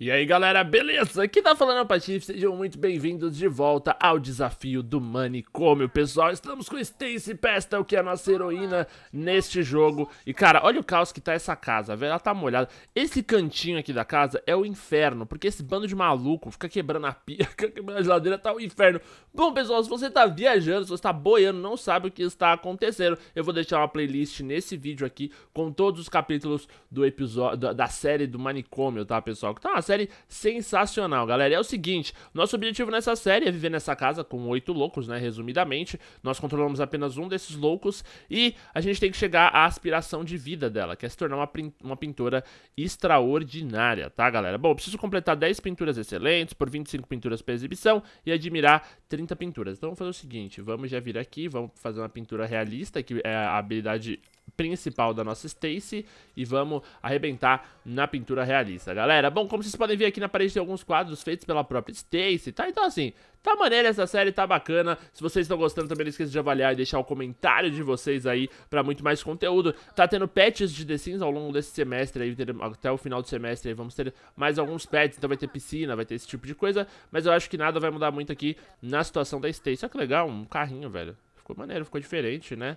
E aí galera, beleza? Aqui tá falando é o Patife, sejam muito bem-vindos de volta ao desafio do manicômio, pessoal. Estamos com Stacy Pestel, que é a nossa heroína neste jogo. E cara, olha o caos que tá essa casa, velho, ela tá molhada. Esse cantinho aqui da casa é o inferno, porque esse bando de maluco fica quebrando a pia, fica quebrando a geladeira, tá o um inferno. Bom, pessoal, se você tá viajando, se você tá boiando, não sabe o que está acontecendo, eu vou deixar uma playlist nesse vídeo aqui com todos os capítulos do episódio da, da série do manicômio, tá, pessoal? Que tá uma série sensacional, galera. é o seguinte, nosso objetivo nessa série é viver nessa casa com oito loucos, né, resumidamente. Nós controlamos apenas um desses loucos e a gente tem que chegar à aspiração de vida dela, que é se tornar uma, uma pintora extraordinária, tá, galera? Bom, eu preciso completar 10 pinturas excelentes por 25 pinturas para exibição e admirar 30 pinturas. Então vamos fazer o seguinte, vamos já vir aqui, vamos fazer uma pintura realista, que é a habilidade principal da nossa Stacy e vamos arrebentar na pintura realista, galera. Bom, como vocês podem ver aqui na parede tem alguns quadros feitos pela própria Stacy, tá? Então assim, tá maneira essa série, tá bacana. Se vocês estão gostando também não esqueça de avaliar e deixar o comentário de vocês aí pra muito mais conteúdo. Tá tendo patches de The Sims ao longo desse semestre aí, até o final do semestre aí vamos ter mais alguns patches, então vai ter piscina, vai ter esse tipo de coisa, mas eu acho que nada vai mudar muito aqui na situação da Stacy. Olha que legal, um carrinho, velho. Ficou maneiro, ficou diferente, né?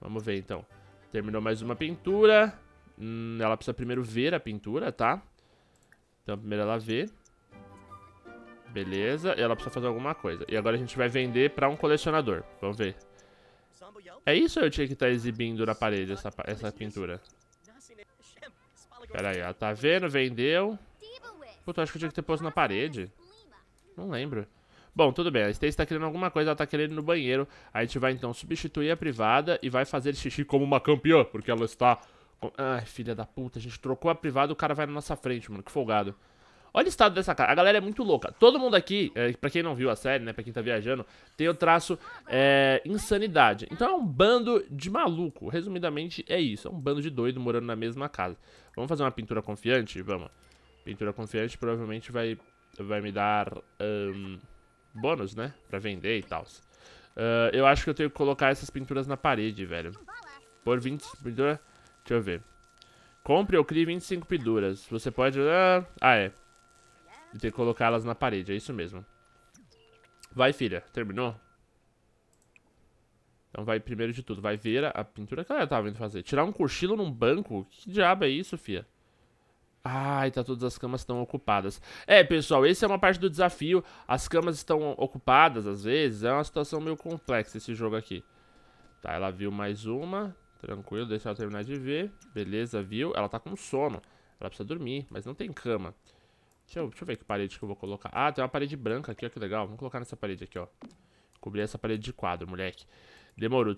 Vamos ver então. Terminou mais uma pintura. Hum, ela precisa primeiro ver a pintura, tá? Então primeiro ela vê. Beleza, e ela precisa fazer alguma coisa. E agora a gente vai vender pra um colecionador. Vamos ver. É isso ou eu tinha que estar tá exibindo na parede essa, essa pintura? Pera aí, ela tá vendo, vendeu. Puta, acho que eu tinha que ter posto na parede. Não lembro. Bom, tudo bem, a Stacy tá querendo alguma coisa, ela tá querendo ir no banheiro. A gente vai então substituir a privada e vai fazer xixi como uma campeã, porque ela está... Ai, filha da puta, a gente trocou a privada, o cara vai na nossa frente, mano, que folgado. Olha o estado dessa cara. A galera é muito louca. Todo mundo aqui, é, pra quem não viu a série, né? Pra quem tá viajando, tem o traço é, insanidade. Então é um bando de maluco. Resumidamente, é isso. É um bando de doido morando na mesma casa. Vamos fazer uma pintura confiante? Vamos. Pintura confiante provavelmente vai, vai me dar. Um, bônus, né? Pra vender e tal. Uh, ah, eu acho que eu tenho que colocar essas pinturas na parede, velho. Por 20 pinturas... Deixa eu ver. Compre ou crie 25 pinturas. Você pode... Ah, ah, é. E tem que colocá-las na parede, é isso mesmo. Vai, filha. Terminou? Então vai, primeiro de tudo, vai ver a pintura que ela tava vindo fazer. Tirar um cochilo num banco? Que diabo é isso, filha? Ai, tá todas as camas estão ocupadas. É, pessoal, esse é uma parte do desafio. As camas estão ocupadas, às vezes. É uma situação meio complexa esse jogo aqui. Tá, ela viu mais uma. Tranquilo, deixa ela terminar de ver. Beleza, viu? Ela tá com sono. Ela precisa dormir, mas não tem cama. Deixa eu, deixa eu ver que parede que eu vou colocar. Ah, tem uma parede branca aqui, ó, que legal. Vamos colocar nessa parede aqui, ó. Cobrir essa parede de quadro, moleque. Demorou.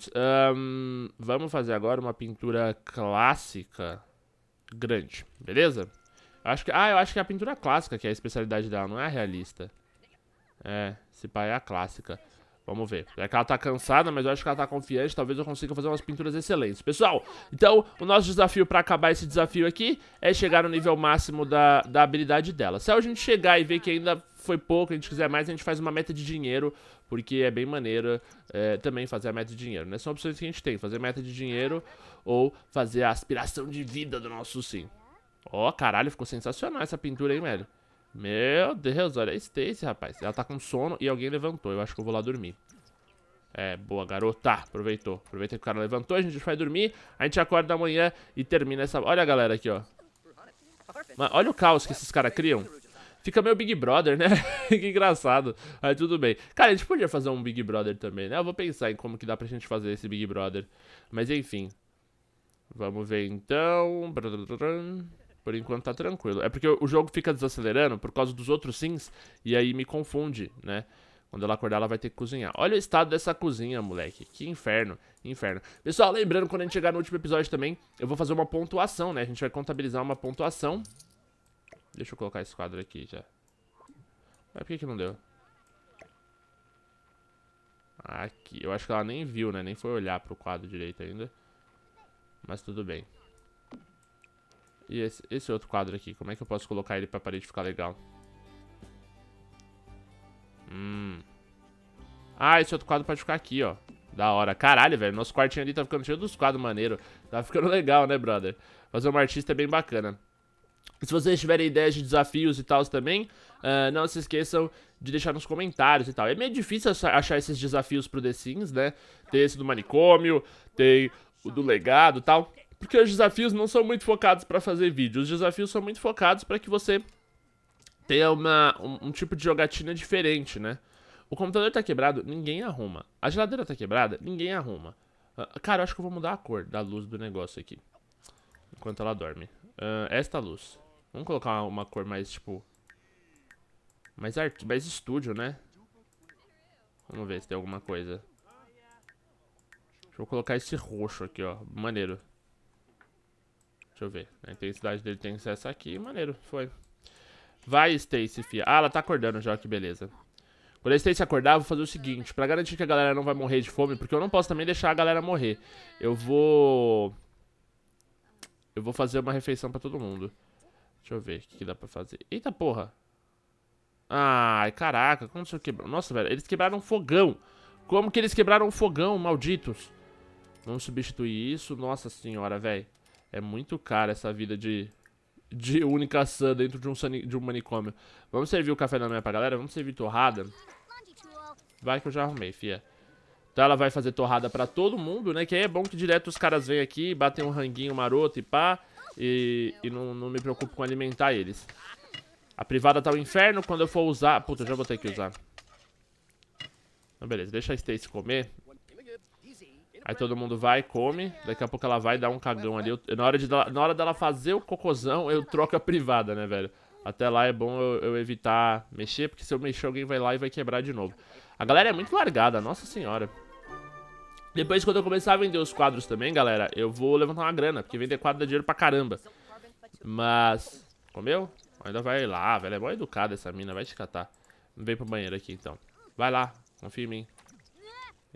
Um, vamos fazer agora uma pintura clássica grande, beleza? Acho que, ah, eu acho que é a pintura clássica que é a especialidade dela, não é a realista. É, se pá, é a clássica. Vamos ver. É que ela tá cansada, mas eu acho que ela tá confiante. Talvez eu consiga fazer umas pinturas excelentes. Pessoal, então o nosso desafio pra acabar esse desafio aqui é chegar no nível máximo da, da habilidade dela. Se a gente chegar e ver que ainda foi pouco, a gente quiser mais, a gente faz uma meta de dinheiro porque é bem maneira é, também fazer a meta de dinheiro, né? São opções que a gente tem, fazer meta de dinheiro ou fazer a aspiração de vida do nosso sim. Ó, oh, caralho, ficou sensacional essa pintura, hein, velho? Meu Deus, olha a Stacy, rapaz. Ela tá com sono e alguém levantou. Eu acho que eu vou lá dormir. É, boa, garota. Aproveitou. Aproveita que o cara levantou, a gente vai dormir. A gente acorda amanhã e termina essa... Olha a galera aqui, ó. olha o caos que esses caras criam. Fica meio Big Brother, né? que engraçado. Mas tudo bem. Cara, a gente podia fazer um Big Brother também, né? Eu vou pensar em como que dá pra gente fazer esse Big Brother. Mas enfim. Vamos ver então. Por enquanto tá tranquilo. É porque o jogo fica desacelerando por causa dos outros sims e aí me confunde, né? Quando ela acordar, ela vai ter que cozinhar. Olha o estado dessa cozinha, moleque. Que inferno, inferno. Pessoal, lembrando, quando a gente chegar no último episódio também, eu vou fazer uma pontuação, né? A gente vai contabilizar uma pontuação Deixa eu colocar esse quadro aqui já. Mas por que, que não deu? Aqui. Eu acho que ela nem viu, né? Nem foi olhar pro quadro direito ainda. Mas tudo bem. E esse, esse outro quadro aqui, como é que eu posso colocar ele pra parede ficar legal? Hum. Ah, esse outro quadro pode ficar aqui, ó. Da hora. Caralho, velho. Nosso quartinho ali tá ficando cheio dos quadros maneiro. Tá ficando legal, né, brother? Fazer uma artista é bem bacana. Se vocês tiverem ideias de desafios e tal também, uh, não se esqueçam de deixar nos comentários e tal. É meio difícil achar esses desafios pro The Sims, né? Tem esse do manicômio, tem o do legado e tal. Porque os desafios não são muito focados para fazer vídeo. Os desafios são muito focados para que você tenha uma, um, um, tipo de jogatina diferente, né? O computador tá quebrado, ninguém arruma. A geladeira tá quebrada, ninguém arruma. Uh, cara, eu acho que eu vou mudar a cor da luz do negócio aqui. Enquanto ela dorme uh, esta luz. Vamos colocar uma cor mais, tipo... Mais, art mais estúdio, né? Vamos ver se tem alguma coisa. Deixa eu colocar esse roxo aqui, ó. Maneiro. Deixa eu ver. A intensidade dele tem que ser essa aqui. Maneiro, foi. Vai, Stacy, fia. Ah, ela tá acordando já, que beleza. Quando a Stacy acordar, eu vou fazer o seguinte. Pra garantir que a galera não vai morrer de fome, porque eu não posso também deixar a galera morrer. Eu vou... Eu vou fazer uma refeição pra todo mundo. Deixa eu ver o que, que dá pra fazer. Eita porra. Ai, caraca, como isso quebrou? Nossa, velho, eles quebraram um fogão. Como que eles quebraram um fogão, malditos? Vamos substituir isso. Nossa senhora, velho. É muito cara essa vida de, de única sã dentro de um, de um manicômio. Vamos servir o café da manhã pra galera? Vamos servir torrada? Vai que eu já arrumei, fia. Então ela vai fazer torrada pra todo mundo, né? Que aí é bom que direto os caras vêm aqui, batem um ranguinho maroto e pá. E, e não, não me preocupo com alimentar eles. A privada tá o inferno. Quando eu for usar... Puta, eu já vou ter que usar. Então, beleza. Deixa a Stacy comer. Aí todo mundo vai, come. Daqui a pouco ela vai dar um cagão ali. Eu, na, hora de, na hora dela fazer o cocôzão, eu troco a privada, né, velho? Até lá é bom eu, eu, evitar mexer, porque se eu mexer, alguém vai lá e vai quebrar de novo. A galera é muito largada, nossa senhora. Depois, quando eu começar a vender os quadros também, galera, eu vou levantar uma grana, porque vender quadro dá dinheiro pra caramba. Mas... Comeu? Ainda vai lá, velho. É mó educada essa mina, vai te catar. Vem pro banheiro aqui, então. Vai lá, confia em mim.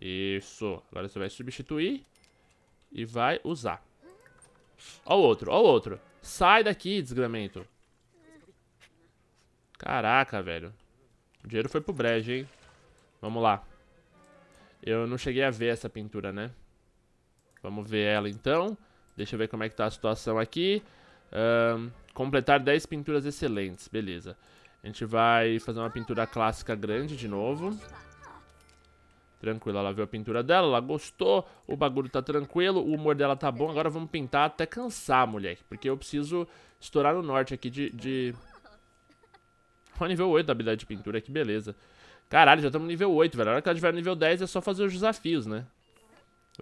Isso. Agora você vai substituir e vai usar. Ó o outro, ó o outro. Sai daqui, desgramento. Caraca, velho. O dinheiro foi pro brejo, hein? Vamos lá. Eu não cheguei a ver essa pintura, né? Vamos ver ela então. Deixa eu ver como é que tá a situação aqui. completar 10 pinturas excelentes, beleza. A gente vai fazer uma pintura clássica grande de novo. Tranquilo, ela viu a pintura dela, ela gostou, o bagulho tá tranquilo, o humor dela tá bom. Agora vamos pintar até cansar, moleque, porque eu preciso estourar no norte aqui de... de... Ó, nível 8 da habilidade de pintura, que beleza. Caralho, já estamos no nível 8, velho. A hora que ela tiver no nível 10 é só fazer os desafios, né?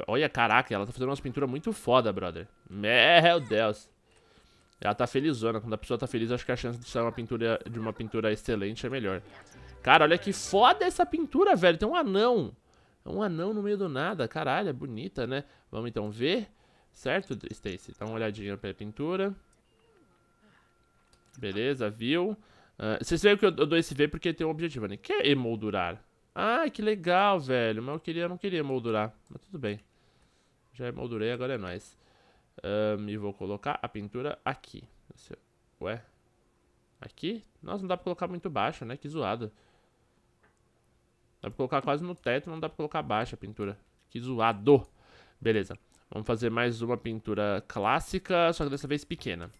Olha, caraca, ela tá fazendo umas pinturas muito foda, brother. Meu Deus. Ela tá felizona. Quando a pessoa tá feliz, acho que a chance de sair uma pintura, de uma pintura excelente é melhor. Cara, olha que foda essa pintura, velho. Tem um anão. É um anão no meio do nada. Caralho, é bonita, né? Vamos então ver. Certo, Stacy? Dá uma olhadinha pra pintura. Beleza, viu? Ah, vocês veem que eu, eu dou esse V porque tem um objetivo, né? Que é emoldurar. Ah, que legal, velho. Mas eu queria, não queria emoldurar. Mas tudo bem. Já emoldurei, agora é nóis. Um, e vou colocar a pintura aqui. Ué? Aqui? Nossa, não dá pra colocar muito baixo, né? Que zoado. Dá pra colocar quase no teto, não dá pra colocar baixo a pintura. Que zoado. Beleza. Vamos fazer mais uma pintura clássica, só que dessa vez pequena.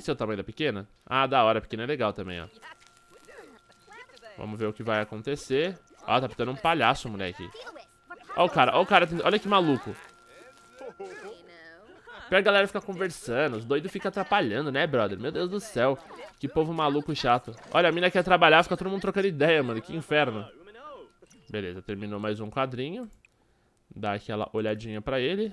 Esse é o tamanho da pequena? Ah, da hora. A pequena é legal também, ó. Vamos ver o que vai acontecer. Ó, ah, tá pintando um palhaço, moleque. Ó o cara, ó o cara. Olha que maluco. Pior a galera fica conversando, os doidos ficam atrapalhando, né, brother? Meu Deus do céu, que povo maluco chato. Olha, a mina quer trabalhar, fica todo mundo trocando ideia, mano, que inferno. Beleza, terminou mais um quadrinho. Dá aquela olhadinha pra ele.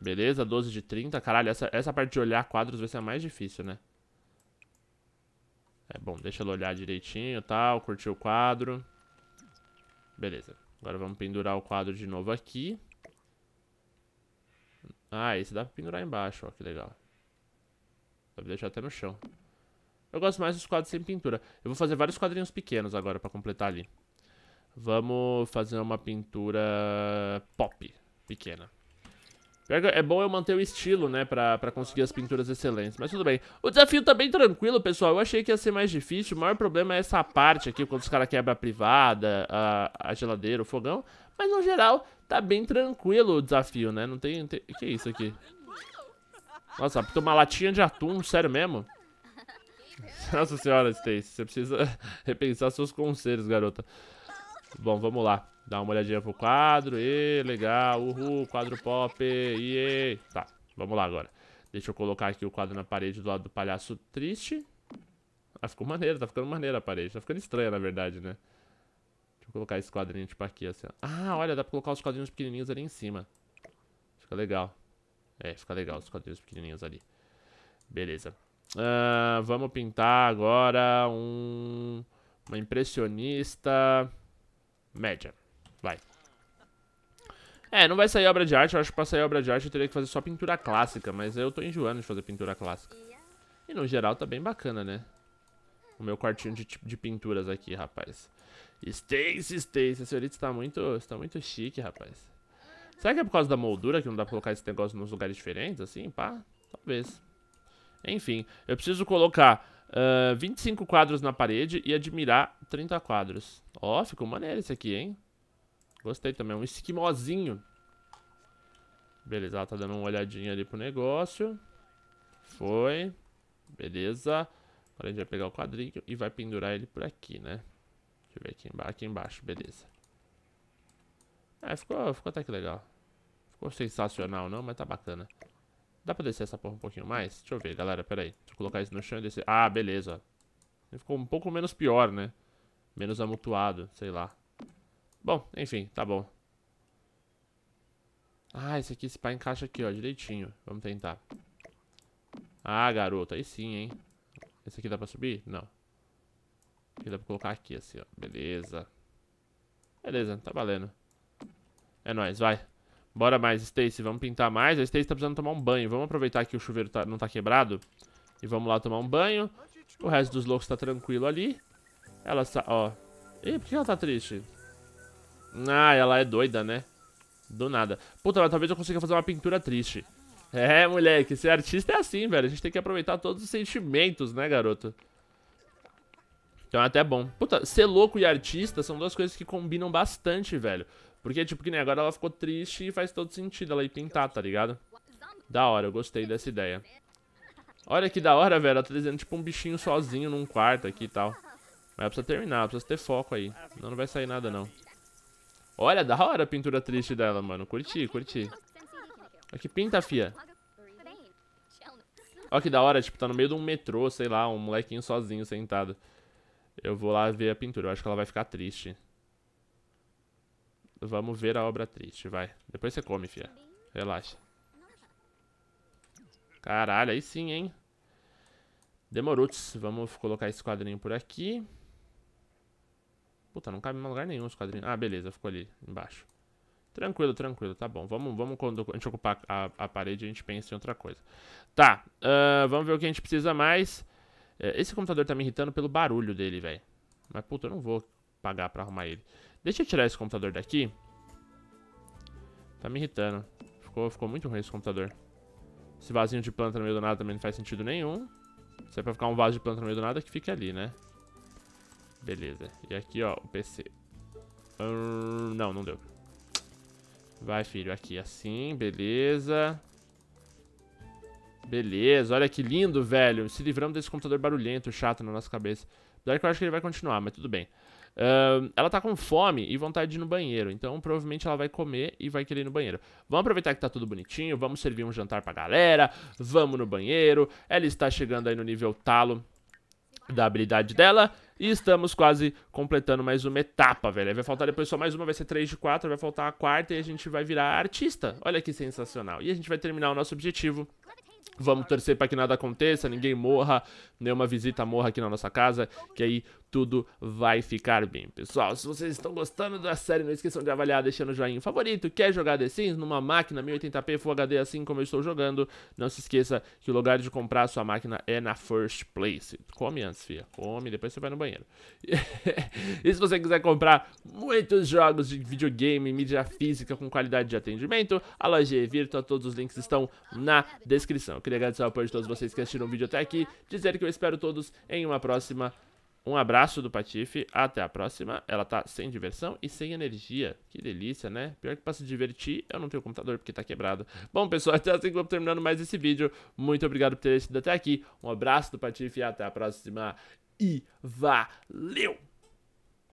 Beleza, 12 de 30. Caralho, essa, essa parte de olhar quadros vai ser a mais difícil, né? É bom, deixa ela olhar direitinho e tal, curtir o quadro. Beleza. Agora vamos pendurar o quadro de novo aqui. Ah, esse dá pra pendurar embaixo, ó, que legal. Dá pra deixar até no chão. Eu gosto mais dos quadros sem pintura. Eu vou fazer vários quadrinhos pequenos agora pra completar ali. Vamos fazer uma pintura pop pequena. É, é bom eu manter o estilo, né, pra, pra conseguir as pinturas excelentes, mas tudo bem. O desafio tá bem tranquilo, pessoal, eu achei que ia ser mais difícil, o maior problema é essa parte aqui, quando os caras quebram a privada, a, a geladeira, o fogão, mas no geral, tá bem tranquilo o desafio, né, não tem... tem... que é isso aqui? Nossa, uma latinha de atum, sério mesmo? Nossa senhora, Stacy, você precisa repensar seus conselhos, garota. Bom, vamos lá. Dá uma olhadinha pro quadro. E legal. Uhul, quadro pop. E tá, vamos lá agora. Deixa eu colocar aqui o quadro na parede do lado do palhaço triste. Ah, ficou maneiro, tá ficando maneira a parede. Tá ficando estranha, na verdade, né? Deixa eu colocar esse quadrinho, tipo, aqui, assim. Ah, olha, dá pra colocar os quadrinhos pequenininhos ali em cima. Fica legal. É, fica legal os quadrinhos pequenininhos ali. Beleza. Uh, vamos pintar agora um... Uma impressionista média. Vai. É, não vai sair obra de arte. Eu acho que pra sair obra de arte eu teria que fazer só pintura clássica. Mas eu tô enjoando de fazer pintura clássica. E no geral tá bem bacana, né? O meu quartinho de, de pinturas aqui, rapaz. stay stay A senhorita está muito, está muito chique, rapaz. Será que é por causa da moldura que não dá pra colocar esse negócio nos lugares diferentes, assim? Pá, talvez. Enfim, eu preciso colocar uh, 25 quadros na parede e admirar 30 quadros. Ó, oh, ficou maneiro esse aqui, hein? Gostei também, um esquimozinho. Beleza, ela tá dando uma olhadinha ali pro negócio. Foi. Beleza. Agora a gente vai pegar o quadrinho e vai pendurar ele por aqui, né? Deixa eu ver aqui embaixo, aqui embaixo beleza. É, ficou, ficou até que legal. Ficou sensacional não, mas tá bacana. Dá pra descer essa porra um pouquinho mais? Deixa eu ver, galera, pera aí. Deixa eu colocar isso no chão e descer. Ah, beleza. Ele ficou um pouco menos pior, né? Menos amutuado, sei lá. Bom, enfim, tá bom. Ah, esse aqui, esse pai encaixa aqui, ó, direitinho. Vamos tentar. Ah, garoto, aí sim, hein. Esse aqui dá pra subir? Não. Aqui dá pra colocar aqui, assim, ó. Beleza. Beleza, tá valendo. É nóis, vai. Bora mais, Stacy. Vamos pintar mais. A Stacy tá precisando tomar um banho. Vamos aproveitar que o chuveiro tá, não tá quebrado. E vamos lá tomar um banho. O resto dos loucos tá tranquilo ali. Ela sa... Ó. Ih, por que ela tá triste? Ah, ela é doida, né? Do nada. Puta, mas talvez eu consiga fazer uma pintura triste. É, moleque, ser artista é assim, velho. A gente tem que aproveitar todos os sentimentos, né, garoto? Então é até bom. Puta, ser louco e artista são duas coisas que combinam bastante, velho. Porque, tipo, que nem agora ela ficou triste e faz todo sentido ela ir pintar, tá ligado? Da hora, eu gostei dessa ideia. Olha que da hora, velho. Ela tá desenhando tipo um bichinho sozinho num quarto aqui e tal. Mas precisa terminar, precisa ter foco aí. Não, não vai sair nada, não. Olha, da hora a pintura triste dela, mano. Curti, curti. Olha que pinta, fia. Olha que da hora, tipo, tá no meio de um metrô, sei lá, um molequinho sozinho sentado. Eu vou lá ver a pintura, eu acho que ela vai ficar triste. Vamos ver a obra triste, vai. Depois você come, fia. Relaxa. Caralho, aí sim, hein? Demorou. Vamos colocar esse quadrinho por aqui. Puta, não cabe em lugar nenhum os quadrinhos. Ah, beleza, ficou ali embaixo. Tranquilo, tranquilo, tá bom. Vamos, vamos quando a gente ocupar a, a parede, a gente pensa em outra coisa. Tá, uh, vamos ver o que a gente precisa mais. É, esse computador tá me irritando pelo barulho dele, velho. Mas, puta, eu não vou pagar pra arrumar ele. Deixa eu tirar esse computador daqui. Tá me irritando. Ficou, ficou muito ruim esse computador. Esse vasinho de planta no meio do nada também não faz sentido nenhum. Se é pra ficar um vaso de planta no meio do nada, que fica ali, né? Beleza. E aqui, ó, o PC. Hum, não, não deu. Vai, filho, aqui assim, beleza. Beleza, olha que lindo, velho. Se livramos desse computador barulhento, chato na nossa cabeça. Apesar que eu acho que ele vai continuar, mas tudo bem. Uh, ela tá com fome e vontade de ir no banheiro, então provavelmente ela vai comer e vai querer ir no banheiro. Vamos aproveitar que tá tudo bonitinho, vamos servir um jantar pra galera, vamos no banheiro. Ela está chegando aí no nível talo da habilidade dela. E estamos quase completando mais uma etapa, velho. Vai faltar depois só mais uma, vai ser 3 de 4, vai faltar a quarta e a gente vai virar artista. Olha que sensacional. E a gente vai terminar o nosso objetivo. Vamos torcer para que nada aconteça, ninguém morra, nenhuma visita morra aqui na nossa casa, que aí tudo vai ficar bem. Pessoal, se vocês estão gostando da série, não esqueçam de avaliar deixando o joinha favorito. Quer jogar The Sims numa máquina 1080p Full HD assim como eu estou jogando? Não se esqueça que o lugar de comprar a sua máquina é na First Place. Come antes, filha. Come, depois você vai no banheiro. e se você quiser comprar muitos jogos de videogame, mídia física com qualidade de atendimento, a loja é virtual, todos os links estão na descrição. Eu queria agradecer o apoio de todos vocês que assistiram o vídeo até aqui, dizer que eu espero todos em uma próxima um abraço do Patife, até a próxima. Ela tá sem diversão e sem energia. Que delícia, né? Pior que pra se divertir, eu não tenho computador porque tá quebrado. Bom, pessoal, até assim que vamos terminando mais esse vídeo. Muito obrigado por ter assistido até aqui. Um abraço do Patife, até a próxima e valeu!